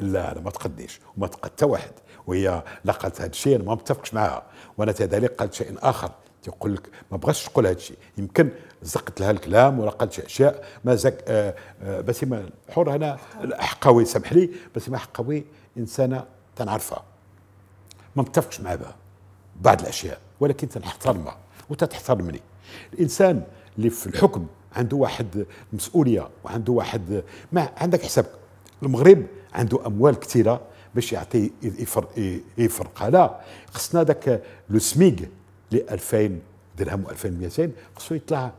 لا لا ما تقدنيش وما تقد واحد وهي لا قالت هذا الشيء ما متفقش معاها وانا تذلك قالت شيء اخر تيقول لك ما بغاش تقول هذا الشيء يمكن زقت لها الكلام ولا قالت شي اشياء ما زك آه آه بسيمه انا حقاوي سامح لي ما حقاوي انسانه تنعرفها ما متفقش معها بعض الاشياء ولكن تنحترمها وتتحترمني الانسان اللي في الحكم عنده واحد مسؤوليه وعنده واحد ما عندك حسابك المغرب عنده اموال كثيره باش يعطي يفرقها لا خصنا ذاك لو سميغ ل 2000 درهم و2200 خصو يطلع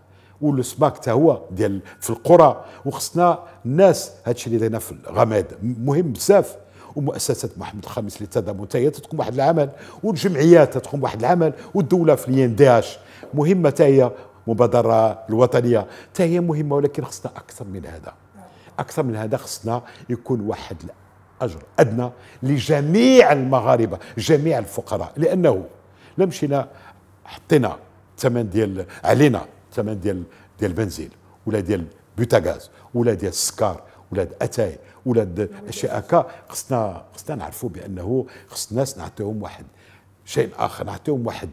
والسباك حتى هو ديال في القرى وخصنا الناس هادشي اللي داينا في الغماد مهم بزاف ومؤسسه محمد الخامس للتضامن هي تقوم واحد العمل والجمعيات تقوم واحد العمل والدوله في الين دي اش مهمه هي مبادره الوطنيه حتى هي مهمه ولكن خصنا اكثر من هذا اكثر من هذا خصنا يكون واحد الاجر ادنى لجميع المغاربه جميع الفقراء لانه لمشينا مشينا حطينا الثمن ديال علينا الثمن ديال ديال البنزين ولا ديال بوتاغاز ولا ديال السكر ولا اتاي ولا اشياء هكا خصنا خصنا نعرفوا بانه خص الناس نعطيهم واحد شيء اخر نعطيهم واحد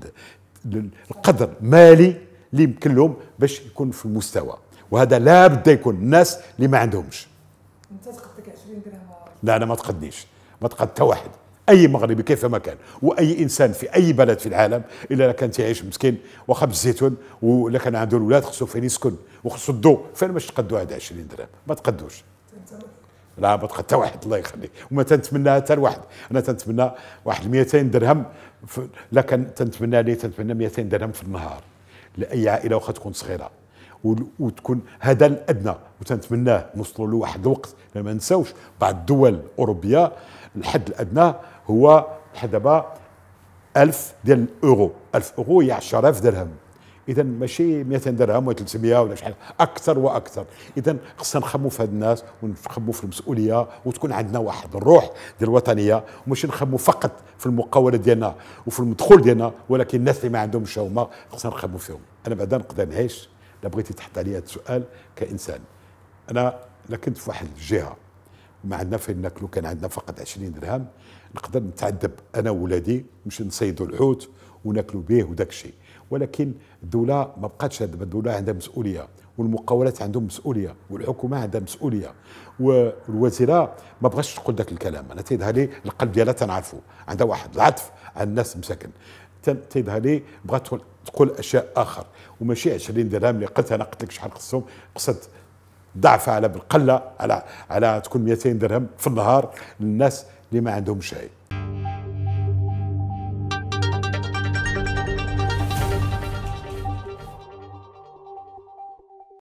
القدر مالي اللي يمكن لهم باش يكون في المستوى وهذا لا بد يكون الناس اللي ما عندهمش انت تقدك 20 درهم لا انا ما تقدنيش ما تقد حتى واحد اي مغربي كيف ما كان واي انسان في اي بلد في العالم الا كان تعيش مسكين وخبز بالزيتون ولا كان عنده الاولاد خصو فين يسكن وخصو الضو فين باش تقدوا هذا 20 درهم ما تقدوش لا ما تقد حتى واحد الله يخليك وما تنتمناها حتى واحد انا تنتمنى واحد 200 درهم لكن تنتمنى لي تنتمنى 200 درهم في النهار لاي عائله واخا تكون صغيره وتكون هذا الادنى وتنتمناه نوصلوا لواحد الوقت ما نساوش بعض الدول الاوروبيه الحد الادنى هو حد دابا 1000 ديال الاورو 1000 اورو هي 10000 درهم اذا ماشي 200 درهم ولا 300 ولا شحال اكثر واكثر اذا خصنا نخموا في هاد الناس ونخموا في المسؤوليه وتكون عندنا واحد الروح ديال الوطنيه وماشي نخموا فقط في المقاوله ديالنا وفي المدخول ديالنا ولكن الناس اللي ما عندهمش هما خصنا نخموا فيهم انا بعدا نقدر نعيش لا بغيتي تحط عليا هذا السؤال كانسان انا لا كنت في واحد الجهه ما عندنا فين ناكلو كان عندنا فقط 20 درهم نقدر نتعذب انا وولادي نمشي نصيدوا الحوت وناكلوا به وداك الشيء ولكن الدوله ما بقاتش الدوله عندها مسؤوليه والمقاولات عندهم مسؤوليه والحكومه عندها مسؤوليه والوزيره ما بغاش تقول ذاك الكلام انا تيظهر لي القلب ديالها تنعرفو عندها واحد العطف على الناس مساكن تنتبه لي بغات تقول اشياء اخر وماشي 20 درهم اللي قلتها انا قلت لك شحال خصهم قصد ضعفها على بالقله على على تكون 200 درهم في النهار للناس اللي ما عندهم شيء